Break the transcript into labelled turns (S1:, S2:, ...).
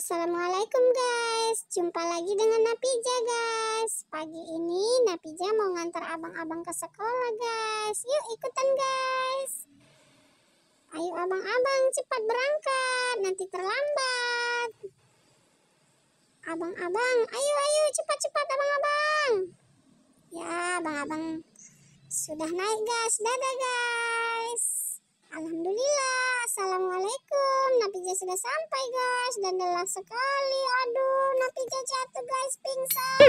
S1: Assalamualaikum guys, jumpa lagi dengan Napija guys Pagi ini Napija mau ngantar abang-abang ke sekolah guys Yuk ikutan guys Ayo abang-abang cepat berangkat, nanti terlambat Abang-abang, ayo ayo cepat-cepat abang-abang Ya abang-abang sudah naik guys, dadah guys Napi sudah sampai guys dan lelah sekali aduh Napi jatuh jatuh guys pingsan